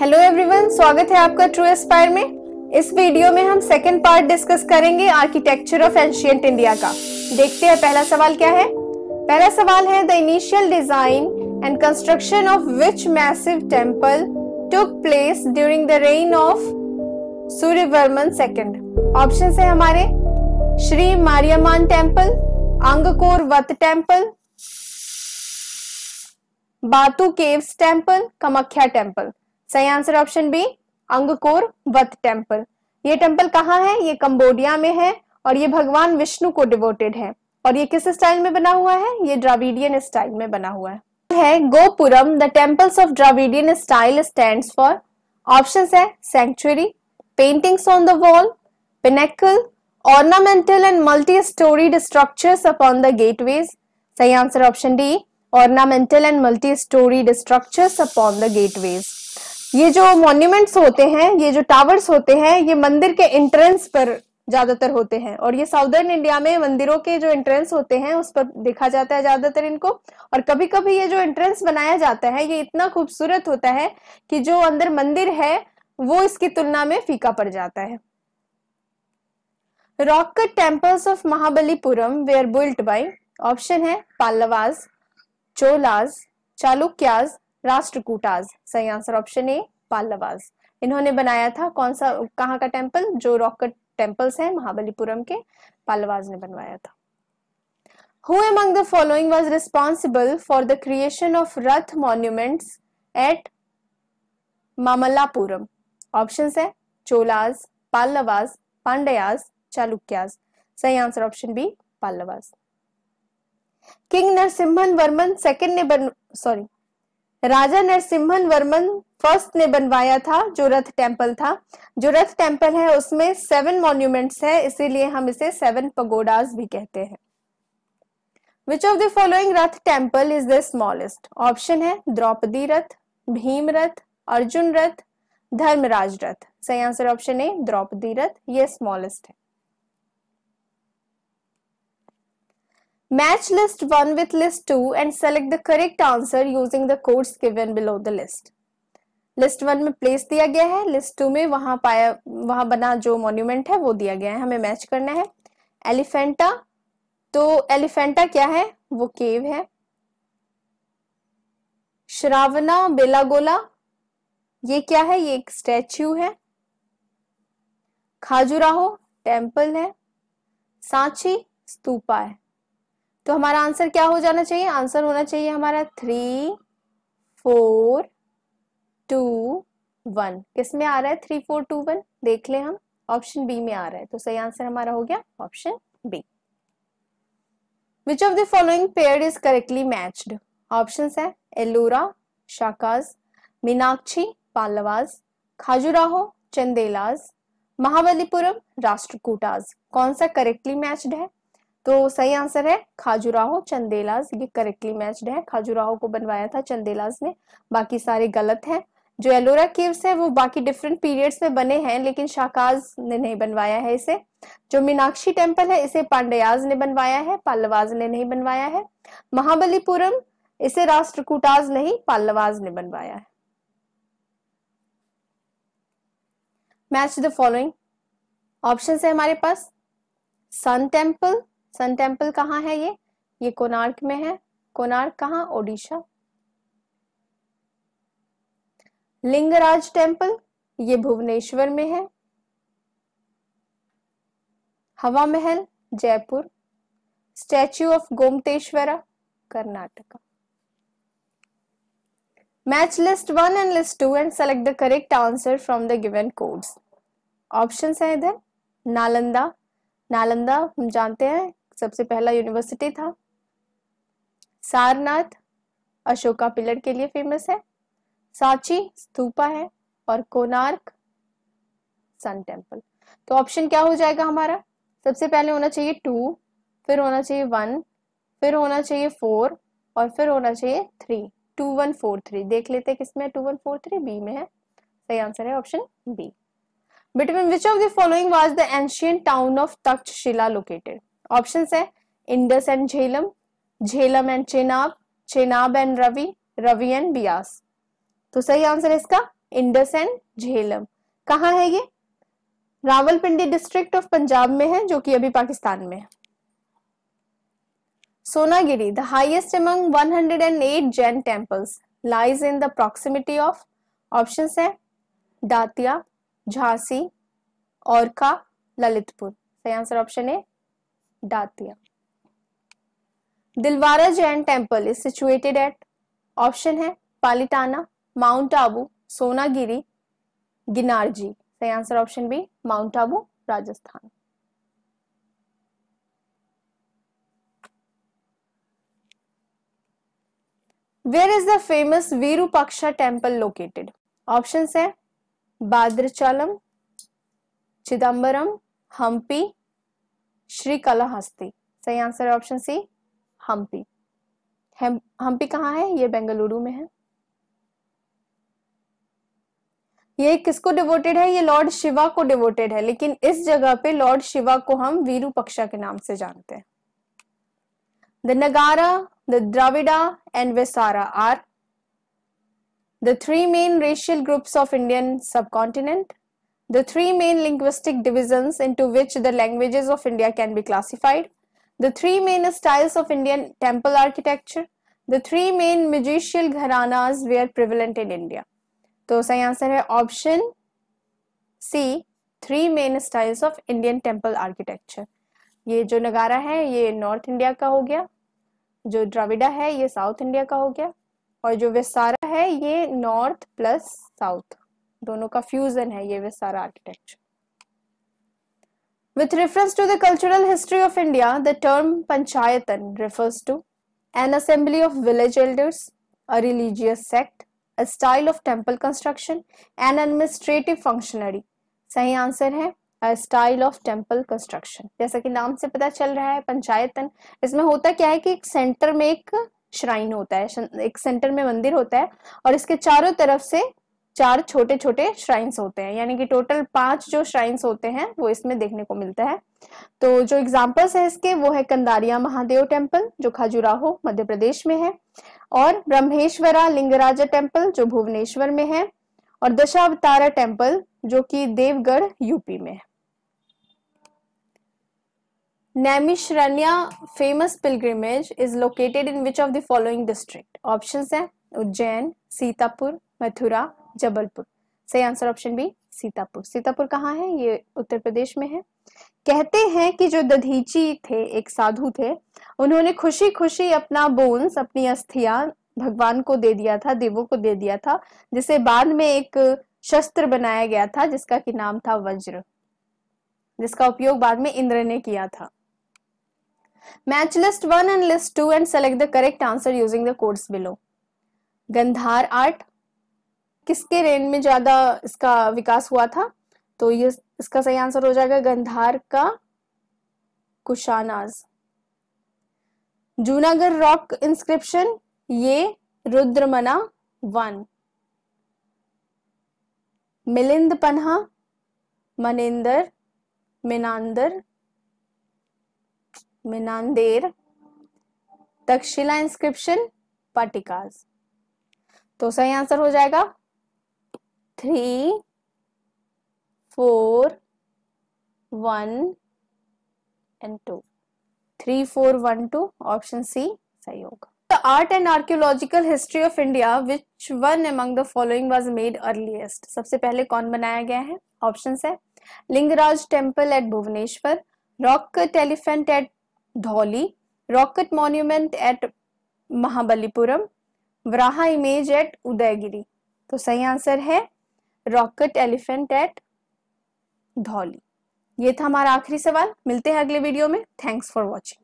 Hello everyone स्वागत है आपका ट्रू एस्पायर में इस वीडियो में हम सेकेंड पार्ट डिस्कस करेंगे आर्किटेक्चर ऑफ एंशियंट इंडिया का देखते हैं पहला सवाल क्या है पहला सवाल है the initial design and construction of which massive temple took place during the reign of Suryavarman second option है हमारे Shri Mariamman temple Angkor Wat temple Batu Caves temple Kamakhya temple सही answer option B Angkor Wat temple ये temple कहाँ है ये Cambodia में है और ये भगवान विष्णु को डिवोटेड है और ये किस स्टाइल में बना हुआ है ये ड्राविडियन स्टाइल में बना हुआ है है gopuram the temples of Dravidian style stand for option है century paintings on the wall pinnacle ornamental and multi storied structure upon the gateways सही answer option D and multi storied structure structures upon the gateways ये जो monuments होते हैं ये जो towers होते हैं ये मंदिर के एंट्रेंस पर ज्यादातर होते हैं और ये साउदर्न इंडिया में मंदिरों के जो एंट्रेंस होते हैं उस पर देखा जाता है ज्यादातर इनको और कभी कभी ये जो एंट्रेंस बनाया जाता है ये इतना खूबसूरत होता है कि जो अंदर मंदिर है वो इसकी तुलना में फीका पड़ जाता है cut temples of Mahabalipuram were built by option है पाल्लवाज चोलाज चालुक्याज राष्ट्रकूटाज सही आंसर ऑप्शन ए पाल्लवाज इन्होंने बनाया था कौन सा कहाँ का टेम्पल जो रॉक टेम्पल्स है महाबलीपुरम के पाल्लवाज ने बनवाया था Who among the following was responsible for the creation of Rath monuments at Mamallapuram? Options are Cholas, Pallavas, Pandyas, Chalukyas. सही answer option B, Pallavas. King Narasimhan Varman II ne ban sorry राजा Narasimhavarman first ने बनवाया था जो रथ temple था जो रथ टेम्पल है उसमें सेवन मॉन्यूमेंट्स है इसीलिए हम इसे सेवन पगोडाज भी कहते हैं which of the following rath temple is the smallest option है द्रौपदी रथ भीम रथ अर्जुन रथ धर्मराज रथ सही आंसर ऑप्शन ए द्रौपदी रथ ये स्मॉलेस्ट है Match list 1 with list 2 and select the correct answer using the codes given below the list. List one में प्लेस दिया गया है लिस्ट टू में वहां पाया वहां बना जो मॉन्यूमेंट है वो दिया गया है हमें मैच करना है एलिफेंटा तो एलिफेंटा क्या है वो केव है श्रावना बेलागोला ये क्या है ये एक स्टैच्यू है खाजुराहो टेम्पल है सांची स्तूपा है तो हमारा आंसर क्या हो जाना चाहिए आंसर होना चाहिए हमारा थ्री फोर टू वन किस में आ रहा है थ्री फोर टू वन देख ले हम ऑप्शन बी में आ रहा है तो सही आंसर हमारा हो गया option B which of the following pair is correctly matched option है एलोरा शाकाज मीनाक्षी पालवाज खाजुराहो चंदेलाज महाबलीपुरम राष्ट्रकूटाज कौन सा करेक्टली मैच्ड है तो सही आंसर है खाजुराहो चंदेलाज ये करेक्टली मैच्ड है खाजुराहो को बनवाया था चंदेलाज ने बाकी सारे गलत हैं जो एलोरा केव्स है वो बाकी डिफरेंट पीरियड्स में बने हैं लेकिन शाकाज ने नहीं बनवाया है इसे जो मीनाक्षी टेम्पल है इसे पांडयाज ने बनवाया है पल्लवाज ने नहीं बनवाया है महाबलीपुरम इसे राष्ट्रकूटाज नहीं पल्लवाज ने बनवाया है मैच द फॉलोइंग ऑप्शन है हमारे पास सन टेम्पल सन टेम्पल कहाँ है ये ये कोणार्क में है कोणार्क कहाँ ओडिशा लिंगराज टेम्पल ये भुवनेश्वर में है Hawa Mahal Jaipur statue of Gomateshwara Karnataka match list one and list two and select the correct answer from the given codes option हैं इधर नालंदा नालंदा हम जानते हैं सबसे पहला यूनिवर्सिटी था सारनाथ अशोका पिलर के लिए फेमस है सांची स्तूपा है और कोनार्क सन टेम्पल तो ऑप्शन क्या हो जाएगा हमारा सबसे पहले होना चाहिए टू फिर होना चाहिए वन फिर होना चाहिए फोर और फिर होना चाहिए three two one four three देख लेते हैं किसमें two one four three B में है सही आंसर है option B between which of the following was the ancient town of Takshashila located option है Indus and Jhelum Jhelum and Chenab Chenab and Ravi Ravi and Beas तो सही आंसर है इसका इंडस एंड झेलम कहा है ये रावलपिंडी डिस्ट्रिक्ट ऑफ पंजाब में है जो कि अभी पाकिस्तान में है Sonagiri the highest and 108 Jain temples lies in the proximity of option है दातिया झांसी औरका ललितपुर सही आंसर ऑप्शन है Datia. Dilwara Jain Temple is situated at option है पालिटाना माउंट आबू सोनागिरी गिनारजी सही answer option B Mount Abu Rajasthan where is the famous Virupaksha temple located option है बाद्रचालम चिदम्बरम हम्पी हस्ती सही answer है option C Hampi Hampi कहाँ है ये बेंगलुरु में है ये किसको डिवोटेड है ये लॉर्ड शिवा को डिवोटेड है लेकिन इस जगह पे लॉर्ड शिवा को हम वीरूपक्षा के नाम से जानते हैं the Nagara the Dravida and Vesara are three main racial groups of Indian sub continent the three main linguistic divisions into which the languages of India can be classified, the three main styles of Indian temple architecture, the three main magical gharanas were prevalent in India. so सही answer है option c three main styles of indian temple architecture ye jo nagara hai ye north india ka ho gaya jo dravida hai ye south india ka ho gaya aur jo Vesara hai ye north plus south दोनों का fusion है ये Vesara architecture with reference to the cultural history of India the term panchayatan refers to an assembly of village elders a religious sect a style of temple construction an administrative functionary सही answer है style of temple construction जैसा कि नाम से पता चल रहा है पंचायतन इसमें होता क्या है कि एक सेंटर में एक श्राइन होता है एक सेंटर में मंदिर होता है और इसके चारों तरफ से चार छोटे छोटे श्राइन्स होते हैं यानी कि टोटल पांच जो श्राइन्स होते हैं वो इसमें देखने को मिलता है तो जो एग्जाम्पल्स है इसके वो है कंदारिया महादेव टेम्पल जो खाजुराहो मध्य प्रदेश में है और ब्रह्मेश्वरा लिंगराजा टेम्पल जो भुवनेश्वर में है और दशावतारा टेम्पल जो कि देवगढ़ यूपी में है famous pilgrimage is located in which of the following district options हैं उज्जैन सीतापुर मथुरा जबलपुर सही answer option B Sitapur Sitapur कहाँ है ये उत्तर प्रदेश में है कहते हैं कि जो दधीची थे एक साधु थे उन्होंने खुशी खुशी अपना बोन्स अपनी अस्थियां भगवान को दे दिया था देवों को दे दिया था जिसे बाद में एक शस्त्र बनाया गया था जिसका कि नाम था वज्र जिसका उपयोग बाद में इंद्र ने किया था match list one and list two and select the correct answer using the course below Gandhara art किसके रेन में ज्यादा इसका विकास हुआ था तो ये इसका सही आंसर हो जाएगा गंधार का कुशानाज जूनागढ़ रॉक इंस्क्रिप्शन ये Rudradaman one Milinda Panha Menander Menander Menander Takshashila inscription Patikas तो सही आंसर हो जाएगा three four one and two three four one two option C सही होगा the art and archaeological history of india which one among the following was made सबसे पहले कौन बनाया गया है ऑप्शन है Lingaraj temple at Bhubaneswar rock cut elephant at Dhauli rock cut monument at Mahabalipuram Varaha image at Udayagiri तो सही आंसर है रॉकेट एलिफेंट एट धौली ये था हमारा आखिरी सवाल मिलते हैं अगले वीडियो में थैंक्स फॉर वॉचिंग